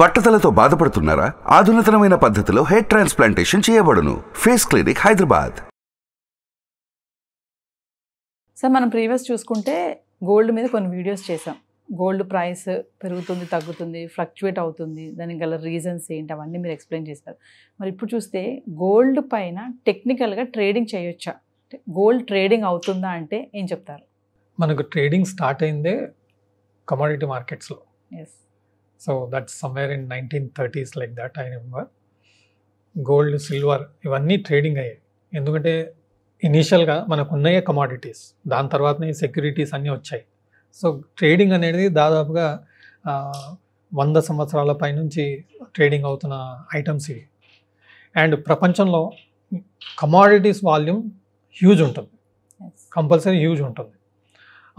బట్టతలతో బాధపడుతున్నారా ఆధునితనమైన పద్ధతిలో హెయిర్ ట్రాన్స్ప్లాంటేషన్ చేయబడును ఫేస్ క్లినిక్ హైదరాబాద్ సార్ మనం ప్రీవియస్ చూసుకుంటే గోల్డ్ మీద కొన్ని వీడియోస్ చేసాం గోల్డ్ ప్రైస్ పెరుగుతుంది తగ్గుతుంది ఫ్లక్చువేట్ అవుతుంది దానికి గల రీజన్స్ ఏంటి అవన్నీ మీరు ఎక్స్ప్లెయిన్ చేస్తారు మరి ఇప్పుడు చూస్తే గోల్డ్ పైన టెక్నికల్గా ట్రేడింగ్ చేయొచ్చా గోల్డ్ ట్రేడింగ్ అవుతుందా అంటే ఏం చెప్తారు మనకు ట్రేడింగ్ స్టార్ట్ అయిందే కమాడిటీ మార్కెట్స్లో yes so that's somewhere in nineteen thirties like that I number gold silver ఇవన్నీ ట్రేడింగ్ అయ్యాయి ఎందుకంటే ఇనీషియల్గా మనకు ఉన్నాయే కమాడిటీస్ దాని తర్వాతనే సెక్యూరిటీస్ అన్నీ వచ్చాయి సో ట్రేడింగ్ అనేది దాదాపుగా వంద సంవత్సరాల పైనుంచి ట్రేడింగ్ అవుతున్న ఐటమ్స్ ఇవి అండ్ ప్రపంచంలో కమాడిటీస్ వాల్యూమ్ హ్యూజ్ ఉంటుంది కంపల్సరీ హ్యూజ్ ఉంటుంది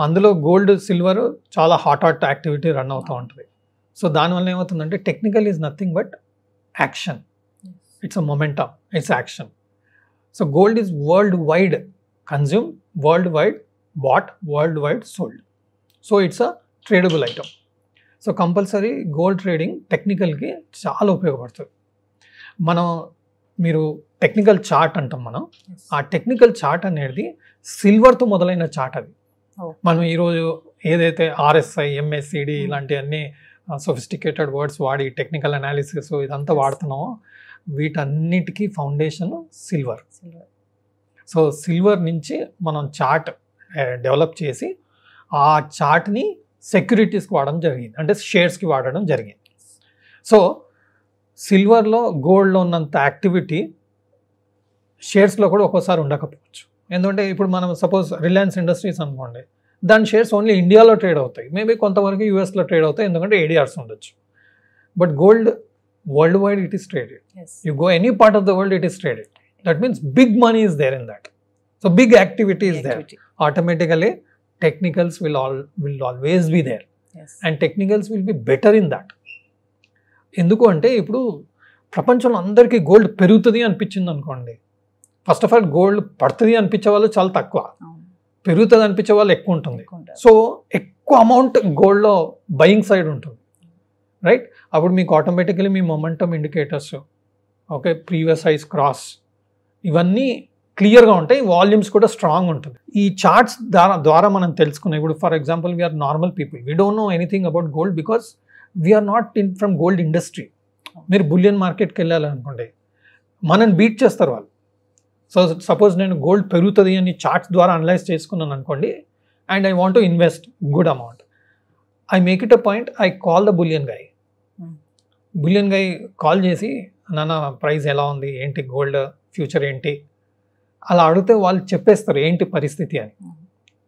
అందులో గోల్డ్ సిల్వర్ చాలా హాట్ హాట్ యాక్టివిటీ రన్ అవుతూ ఉంటుంది సో దానివల్ల ఏమవుతుందంటే technical is nothing but action it's a momentum it's action so gold is world wide consume world wide bought world wide sold so it's a tradable item so compulsory gold trading టెక్నికల్కి చాలా ఉపయోగపడుతుంది మనం మీరు technical chart అంటాం మనం ఆ technical chart అనేది సిల్వర్తో మొదలైన చార్ట్ అది oh. మనం ఈరోజు ఏదైతే ఆర్ఎస్ఐ ఎంఎస్సిడి hmm. ఇలాంటివన్నీ సొఫిస్టికేటెడ్ వర్డ్స్ వాడి టెక్నికల్ అనాలిసిస్ ఇదంతా వాడుతున్నామో వీటన్నిటికీ ఫౌండేషన్ సిల్వర్ సో సిల్వర్ నుంచి మనం చార్ట్ డెవలప్ eh, చేసి ఆ చార్ట్ని సెక్యూరిటీస్కి వాడడం జరిగింది అంటే షేర్స్కి వాడడం జరిగింది సో సిల్వర్లో గోల్డ్లో ఉన్నంత యాక్టివిటీ షేర్స్లో కూడా ఒక్కోసారి ఉండకపోవచ్చు ఎందుకంటే ఇప్పుడు మనం సపోజ్ రిలయన్స్ ఇండస్ట్రీస్ అనుకోండి దాని షేర్స్ ఓన్లీ ఇండియాలో ట్రేడ్ అవుతాయి మేబీ కొంతవరకు యూఎస్లో ట్రేడ్ అవుతాయి ఎందుకంటే ఏడిఆర్స్ ఉండొచ్చు but gold world wide it is traded you go any part of the world it is traded that means big money is there in that so big activity is there automatically technicals will all will always be there and technicals will be better in that ఎందుకు అంటే ఇప్పుడు ప్రపంచంలో అందరికీ gold పెరుగుతుంది అనిపించింది అనుకోండి first of all gold పడుతుంది అనిపించే వాళ్ళు చాలా తక్కువ పెరుగుతుంది అనిపించే వాళ్ళు ఎక్కువ ఉంటుంది సో ఎక్కువ అమౌంట్ గోల్డ్లో బయింగ్ సైడ్ ఉంటుంది రైట్ అప్పుడు మీకు ఆటోమేటికలీ మీ momentum indicators okay previous size cross ఇవన్నీ క్లియర్గా ఉంటాయి వాల్యూమ్స్ కూడా స్ట్రాంగ్ ఉంటుంది ఈ చార్ట్స్ ద్వారా ద్వారా మనం తెలుసుకునే ఇప్పుడు for example we are normal people we don't know anything about gold because we are not in from gold industry మీరు బులియన్ మార్కెట్కి వెళ్ళాలనుకోండి మనని బీట్ చేస్తారు వాళ్ళు సో సపోజ్ నేను గోల్డ్ పెరుగుతుంది అని చార్ట్స్ ద్వారా అనలైజ్ చేసుకున్నాను అనుకోండి and I want to invest good amount I make it a point I call the bullion guy bullion guy call చేసి నాన్న ప్రైస్ ఎలా ఉంది ఏంటి గోల్డ్ ఫ్యూచర్ ఏంటి అలా అడిగితే వాళ్ళు చెప్పేస్తారు ఏంటి పరిస్థితి అని hmm.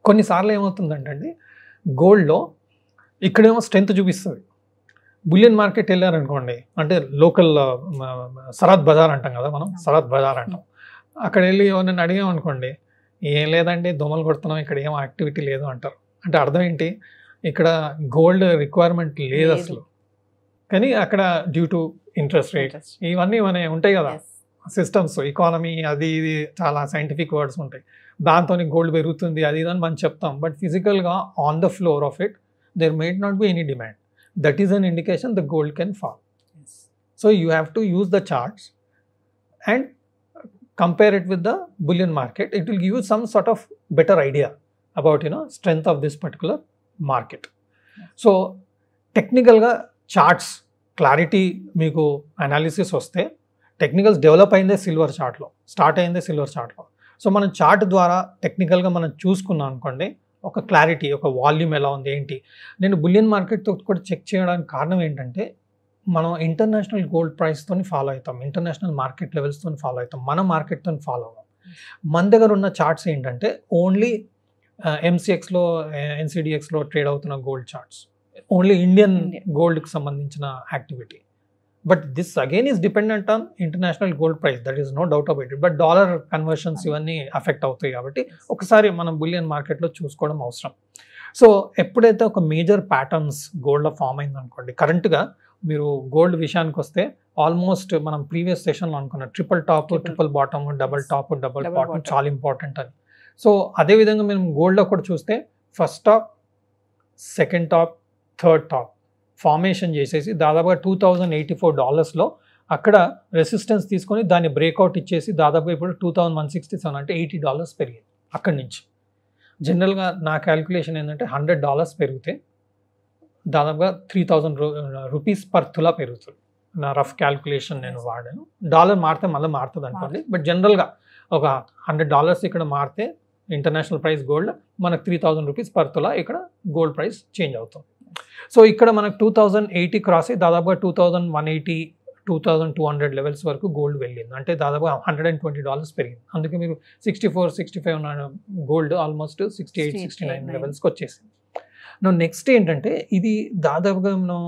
కొన్నిసార్లు ఏమవుతుందంటే గోల్డ్లో ఇక్కడేమో స్ట్రెంత్ చూపిస్తుంది బులియన్ మార్కెట్ వెళ్ళారనుకోండి అంటే లోకల్ సరత్ బజార్ అంటాం కదా మనం hmm. సరత్ బజార్ అంటాం అక్కడ వెళ్ళి నన్ను అడిగామనుకోండి ఏం లేదండి దోమలు కొడుతున్నాం ఇక్కడ ఏం యాక్టివిటీ లేదు అంటారు అంటే అర్థం ఏంటి ఇక్కడ గోల్డ్ రిక్వైర్మెంట్ లేదు అసలు కానీ అక్కడ డ్యూ టు ఇంట్రెస్ట్ రేట్ ఇవన్నీ మన ఉంటాయి కదా సిస్టమ్స్ ఇకానమీ అది ఇది చాలా సైంటిఫిక్ వర్డ్స్ ఉంటాయి దాంతో గోల్డ్ పెరుగుతుంది అది ఇదని మనం చెప్తాం బట్ ఫిజికల్గా on the floor of it there might not be any demand that is an indication the gold can fall so you have to use the charts and compare it with the bullion market it will give you some sort of better idea about you know strength of this market so టెక్నికల్గా charts clarity మీకు analysis వస్తే technicals develop అయిందే silver చార్ట్లో start అయిందే silver చార్ట్లో so మనం chart ద్వారా టెక్నికల్గా మనం చూసుకున్నాం అనుకోండి ఒక క్లారిటీ ఒక వాల్యూమ్ ఎలా ఉంది ఏంటి నేను బులియన్ మార్కెట్తో కూడా చెక్ చేయడానికి కారణం ఏంటంటే మనం ఇంటర్నేషనల్ గోల్డ్ ప్రైస్తో ఫాలో అవుతాం ఇంటర్నేషనల్ మార్కెట్ లెవెల్స్తో ఫాలో అవుతాం మన మార్కెట్తో ఫాలో అవ్వం మన దగ్గర ఉన్న చార్ట్స్ ఏంటంటే ఓన్లీ ఎంసీఎక్స్లో ఎన్సీడిఎక్స్లో ట్రేడ్ అవుతున్న గోల్డ్ చార్ట్స్ ఓన్లీ ఇండియన్ గోల్డ్కి సంబంధించిన activity but this again is dependent on international gold price that is no doubt about it but dollar conversions ఇవన్నీ అఫెక్ట్ అవుతాయి కాబట్టి ఒకసారి మనం బులియన్ మార్కెట్లో చూసుకోవడం అవసరం సో ఎప్పుడైతే ఒక మేజర్ ప్యాటర్న్స్ గోల్డ్లో ఫామ్ అయిందనుకోండి కరెంట్గా మీరు గోల్డ్ విషయానికి వస్తే ఆల్మోస్ట్ మనం ప్రీవియస్ సెషన్లో అనుకున్నాం triple top triple bottom double top double bottom చాలా ఇంపార్టెంట్ అని సో అదేవిధంగా మేము గోల్డ్లో కూడా చూస్తే first top second top third top formation చేసేసి దాదాపుగా టూ థౌజండ్ ఎయిటీ ఫోర్ డాలర్స్లో అక్కడ రెసిస్టెన్స్ తీసుకొని దాన్ని బ్రేక్అవుట్ ఇచ్చేసి దాదాపుగా ఇప్పుడు two thousand one sixty seven అంటే ఎయిటీ డాలర్స్ పెరిగింది అక్కడి నుంచి జనరల్గా నా క్యాలిక్యులేషన్ ఏంటంటే హండ్రెడ్ డాలర్స్ పెరిగితే దాదాపుగా త్రీ థౌజండ్ రూపీస్ పర్ తులా పెరుగుతుంది నా రఫ్ క్యాల్కులేషన్ నేను వాడాను డాలర్ మారితే మళ్ళీ మారుతుంది అనుకోండి బట్ జనరల్గా ఒక హండ్రెడ్ డాలర్స్ ఇక్కడ మారితే ఇంటర్నేషనల్ ప్రైస్ గోల్డ్ మనకు three thousand rupees per tola ఇక్కడ గోల్డ్ ప్రైస్ చేంజ్ అవుతుంది సో ఇక్కడ మనకు టూ థౌజండ్ ఎయిటీ క్రాస్ అయ్యి దాదాపుగా two thousand one eighty two thousand two hundred levels వరకు గోల్డ్ వెళ్ళింది అంటే దాదాపు హండ్రెడ్ అండ్ ట్వంటీ డాలర్స్ పెరిగింది అందుకే మీరు sixty four sixty five gold almost sixty eight sixty nine లెవెల్స్కి వచ్చేసింది నా నెక్స్ట్ ఏంటంటే ఇది దాదాపుగా మనం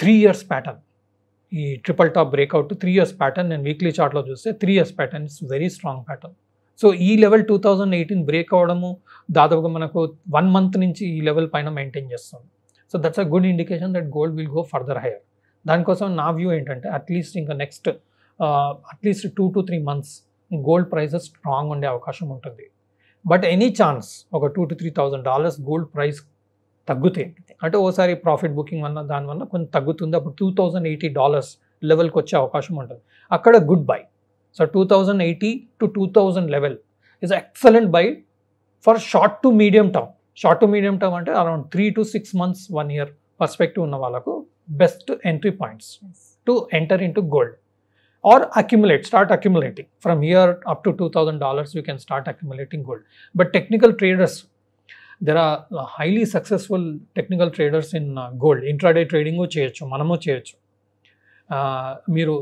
త్రీ ఇయర్స్ ప్యాటర్న్ ఈ triple top breakout three years pattern నేను వీక్లీ చార్ట్లో చూస్తే three years pattern it's very strong pattern so ఈ level two thousand eighteen break అవ్వడము దాదాపుగా మనకు వన్ మంత్ నుంచి ఈ లెవెల్ పైన మెయింటైన్ చేస్తుంది so that's a good indication that gold will go further higher దానికోసం నా వ్యూ ఏంటంటే అట్లీస్ట్ ఇంకా next at least two to three months gold prices strong ఉండే అవకాశం ఉంటుంది బట్ ఎనీ ఛాన్స్ ఒక two to three thousand dollars gold price తగ్గుతే అంటే ఓసారి ప్రాఫిట్ బుకింగ్ వల్ల దానివల్ల కొంచెం తగ్గుతుంది అప్పుడు టూ థౌజండ్ ఎయిటీ డాలర్స్ లెవెల్కి వచ్చే అవకాశం ఉంటుంది అక్కడ good buy so two thousand eighty to two thousand level is excellent buy for short to medium term short to medium term అంటే around three to six months one year perspective ఉన్న వాళ్ళకు best entry points to enter in gold or accumulate, start accumulating. From here up to $2,000, you can start accumulating gold. But technical traders, there are highly successful technical traders in gold. Intraday trading చేయొచ్చు మనము చేయొచ్చు మీరు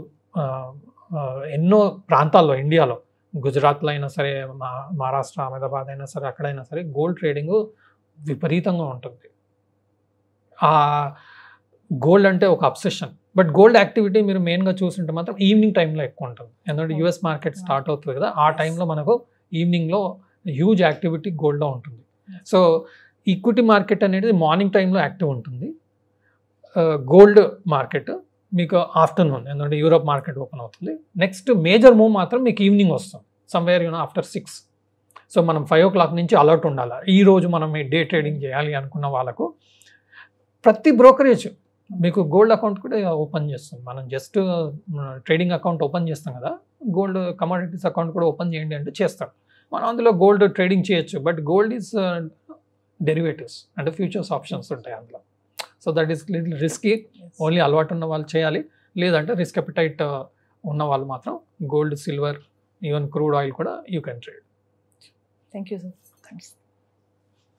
ఎన్నో ప్రాంతాల్లో ఇండియాలో గుజరాత్లో అయినా సరే మహారాష్ట్ర అహ్మదాబాద్ అయినా సరే అక్కడైనా సరే గోల్డ్ ట్రేడింగ్ విపరీతంగా ఉంటుంది గోల్డ్ అంటే ఒక అబ్సెషన్ బట్ గోల్డ్ యాక్టివిటీ మీరు మెయిన్గా చూసుంటే మాత్రం ఈవినింగ్ టైంలో ఎక్కువ ఉంటుంది ఎందుకంటే యూఎస్ మార్కెట్ స్టార్ట్ అవుతుంది కదా ఆ టైంలో మనకు ఈవినింగ్లో హ్యూజ్ యాక్టివిటీ గోల్డ్లో ఉంటుంది సో ఈక్విటీ మార్కెట్ అనేది మార్నింగ్ టైంలో యాక్టివ్ ఉంటుంది గోల్డ్ మార్కెట్ మీకు ఆఫ్టర్నూన్ ఎందుకంటే యూరోప్ మార్కెట్ ఓపెన్ అవుతుంది నెక్స్ట్ మేజర్ మూవ్ మాత్రం మీకు ఈవినింగ్ వస్తుంది somewhere you know after six so మనం ఫైవ్ ఓ క్లాక్ నుంచి అలర్ట్ ఉండాలి ఈరోజు మనం డే ట్రేడింగ్ చేయాలి అనుకున్న వాళ్ళకు ప్రతి బ్రోకరేజ్ మీకు గోల్డ్ అకౌంట్ కూడా ఓపెన్ చేస్తాం మనం జస్ట్ ట్రేడింగ్ అకౌంట్ ఓపెన్ చేస్తాం కదా గోల్డ్ కమాడిటీస్ అకౌంట్ కూడా ఓపెన్ చేయండి అంటే చేస్తాం మనం అందులో గోల్డ్ ట్రేడింగ్ చేయొచ్చు బట్ గోల్డ్ ఈజ్ డెరివేటివ్స్ అంటే ఫ్యూచర్స్ ఆప్షన్స్ ఉంటాయి అందులో so that is little risky only అలవాటు ఉన్న వాళ్ళు చేయాలి లేదంటే రిస్క్ అపిటైట్ ఉన్న వాళ్ళు మాత్రం gold silver even crude oil కూడా you can trade thank you sir thanks